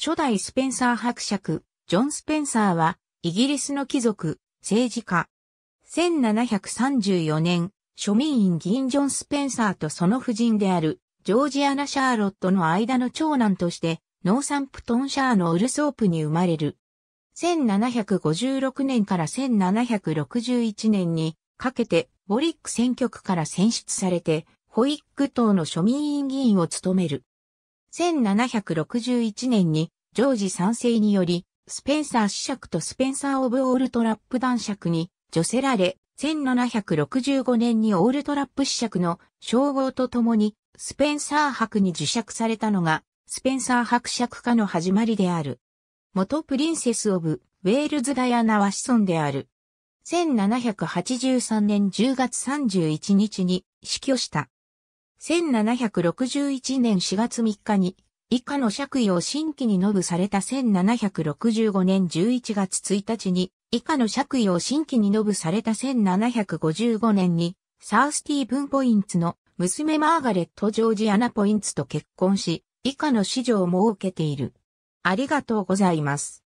初代スペンサー伯爵、ジョン・スペンサーは、イギリスの貴族、政治家。1734年、庶民院議員ジョン・スペンサーとその夫人である、ジョージアナ・シャーロットの間の長男として、ノーサンプトンシャーのウルソープに生まれる。1756年から1761年にかけて、ボリック選挙区から選出されて、ホイック党の庶民院議員を務める。1761年にジョージ賛世により、スペンサー子爵とスペンサー・オブ・オールトラップ男爵に、除せられ、1765年にオールトラップ子爵の称号とともに、スペンサー伯に受爵されたのが、スペンサー伯爵家の始まりである。元プリンセス・オブ・ウェールズ・ダイアナ・は子孫である。1783年10月31日に死去した。1761年4月3日に、以下の爵位を新規に述ぶされた1765年11月1日に、以下の爵位を新規に述ぶされた1755年に、サースティーブン・ポインツの娘マーガレット・ジョージアナ・ポインツと結婚し、以下の子女を設けている。ありがとうございます。